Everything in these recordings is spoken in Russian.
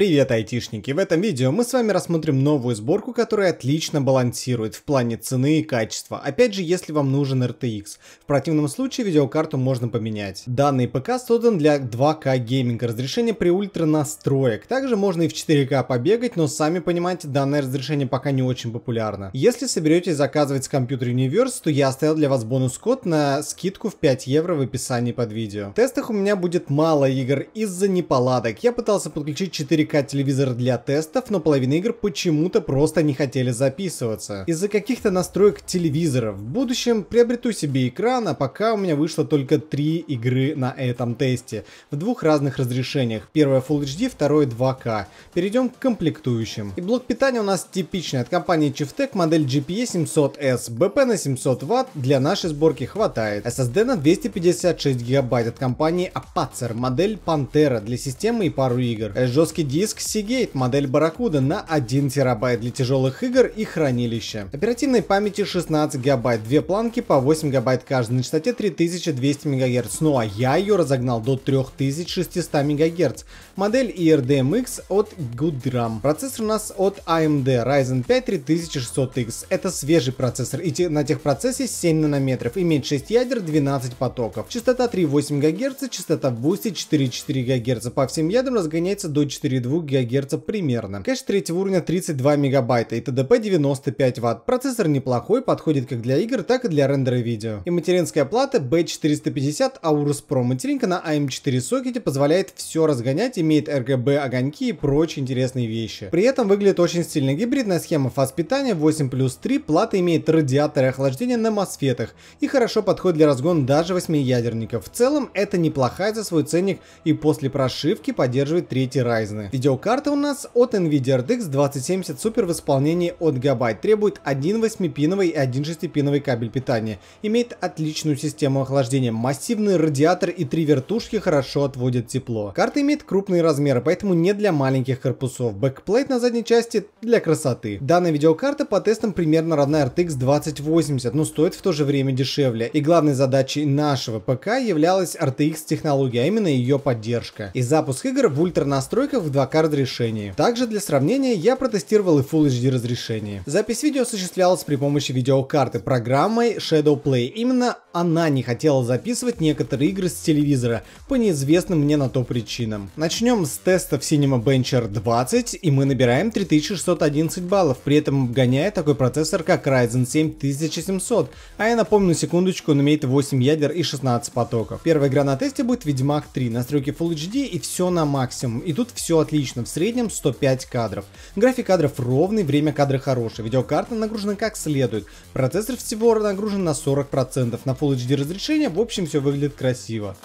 Привет, айтишники! В этом видео мы с вами рассмотрим новую сборку, которая отлично балансирует в плане цены и качества, опять же, если вам нужен RTX. В противном случае видеокарту можно поменять. Данный ПК создан для 2К гейминга, разрешение при ультра настроек. Также можно и в 4К побегать, но сами понимаете, данное разрешение пока не очень популярно. Если соберетесь заказывать с компьютера Universe, то я оставил для вас бонус-код на скидку в 5 евро в описании под видео. В тестах у меня будет мало игр из-за неполадок. Я пытался подключить 4К привлекать телевизор для тестов, но половина игр почему-то просто не хотели записываться. Из-за каких-то настроек телевизора. В будущем приобрету себе экран, а пока у меня вышло только три игры на этом тесте. В двух разных разрешениях. Первое Full HD, второе 2К. Перейдем к комплектующим. И блок питания у нас типичный. От компании Chieftec модель GPE 700 s BP на 700 Вт для нашей сборки хватает. SSD на 256 гигабайт от компании Apacer. Модель Pantera для системы и пару игр. Э, жесткий диск Диск Seagate, модель Barracuda на 1 терабайт для тяжелых игр и хранилища. Оперативной памяти 16 гигабайт, две планки по 8 гигабайт каждый на частоте 3200 МГц, ну а я ее разогнал до 3600 МГц. Модель ERDMX от Goodram. Процессор у нас от AMD Ryzen 5 3600X. Это свежий процессор, и на техпроцессе 7 нанометров, имеет 6 ядер, 12 потоков. Частота 3,8 ГГц, частота в бусте 4,4 ГГц. По всем ядрам разгоняется до 4 4,2 ГГц примерно. Кэш третьего уровня 32 мегабайта, и ТДП 95 Вт. Процессор неплохой, подходит как для игр, так и для рендера видео. И материнская плата B450 Aorus Pro. Материнка на AM4 а эм сокете позволяет все разгонять, имеет RGB огоньки и прочие интересные вещи. При этом выглядит очень стильно. Гибридная схема фаз питания 8 плюс 3, плата имеет радиаторы охлаждения на MOSFET и хорошо подходит для разгона даже 8 ядерников. В целом это неплохая за свой ценник и после прошивки поддерживает третий Ryzen. Видеокарта у нас от NVIDIA RTX 2070 Super в исполнении от Gigabyte. Требует один 8-пиновый и один 6-пиновый кабель питания. Имеет отличную систему охлаждения, массивный радиатор и три вертушки хорошо отводят тепло. Карта имеет крупные размеры, поэтому не для маленьких корпусов. Бэкплейт на задней части для красоты. Данная видеокарта по тестам примерно равна RTX 2080, но стоит в то же время дешевле. И главной задачей нашего ПК являлась RTX технология, а именно ее поддержка. И запуск игр в ультра настройках в 2К разрешении. Также для сравнения я протестировал и Full HD разрешение. Запись видео осуществлялась при помощи видеокарты программой Shadow Play. Именно она не хотела записывать некоторые игры с телевизора по неизвестным мне на то причинам. Начнем с теста в Cinema Bencher 20 и мы набираем 3611 баллов, при этом обгоняя такой процессор как Ryzen 7 1700, а я напомню секундочку, он имеет 8 ядер и 16 потоков. Первая игра на тесте будет Ведьмак 3, настройки Full HD и все на максимум, и тут все отлично отлично, в среднем 105 кадров. График кадров ровный, время кадра хорошее, видеокарта нагружена как следует, процессор всего нагружен на 40%, на Full HD разрешение, в общем все выглядит красиво.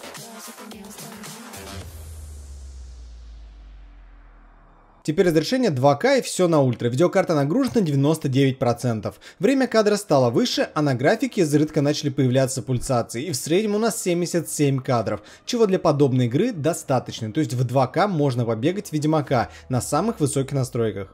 Теперь разрешение 2К и все на ультра. Видеокарта нагружена 99%. Время кадра стало выше, а на графике изредка начали появляться пульсации. И в среднем у нас 77 кадров, чего для подобной игры достаточно. То есть в 2К можно побегать в Ведьмака на самых высоких настройках.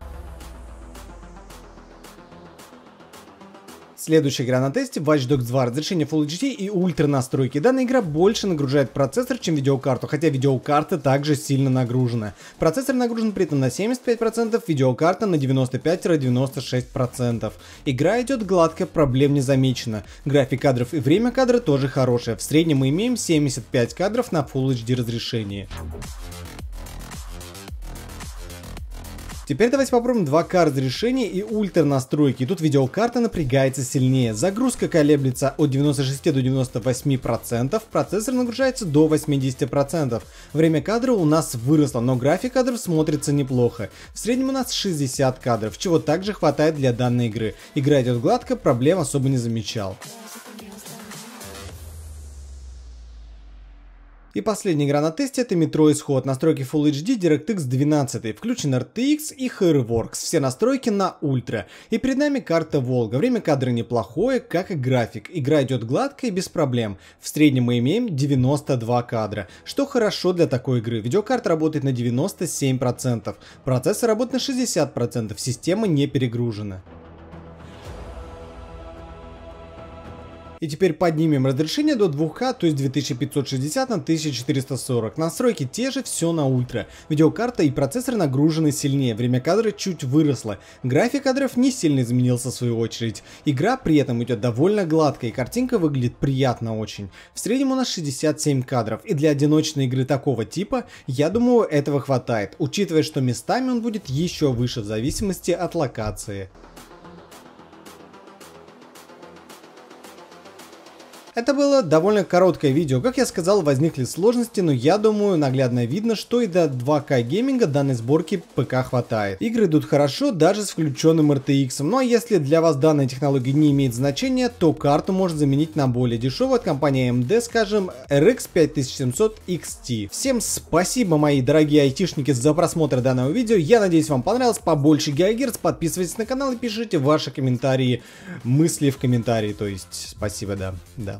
Следующая игра на тесте Watch Dogs 2, разрешение Full HD и ультра настройки. Данная игра больше нагружает процессор, чем видеокарту, хотя видеокарта также сильно нагружена. Процессор нагружен при этом на 75%, видеокарта на 95-96%. Игра идет гладко, проблем не замечено. График кадров и время кадра тоже хорошее, в среднем мы имеем 75 кадров на Full HD разрешении. Теперь давайте попробуем два к решения и ультра настройки. тут видеокарта напрягается сильнее. Загрузка колеблется от 96 до 98 процентов, процессор нагружается до 80 процентов. Время кадра у нас выросло, но график кадров смотрится неплохо. В среднем у нас 60 кадров, чего также хватает для данной игры. Игра идет гладко, проблем особо не замечал. И последний игра на тесте это метро исход. Настройки Full HD, DirectX 12, включен RTX и HairWorks. Все настройки на ультра. И перед нами карта Волга. Время кадра неплохое, как и график. Игра идет гладко и без проблем. В среднем мы имеем 92 кадра, что хорошо для такой игры. Видеокарта работает на 97%, процессор работает на 60%, система не перегружена. И теперь поднимем разрешение до 2К, то есть 2560 на 1440. Настройки те же, все на ультра. Видеокарта и процессор нагружены сильнее, время кадра чуть выросло. График кадров не сильно изменился в свою очередь. Игра при этом идет довольно гладко и картинка выглядит приятно очень. В среднем у нас 67 кадров, и для одиночной игры такого типа, я думаю, этого хватает, учитывая, что местами он будет еще выше в зависимости от локации. Это было довольно короткое видео. Как я сказал, возникли сложности, но я думаю, наглядно видно, что и до 2К гейминга данной сборки ПК хватает. Игры идут хорошо даже с включенным RTX. Ну а если для вас данная технология не имеет значения, то карту можно заменить на более дешевую от компании AMD, скажем, RX 5700 XT. Всем спасибо, мои дорогие айтишники, за просмотр данного видео. Я надеюсь, вам понравилось. Побольше гигагерц. Подписывайтесь на канал и пишите ваши комментарии, мысли в комментарии. То есть, спасибо, да, да.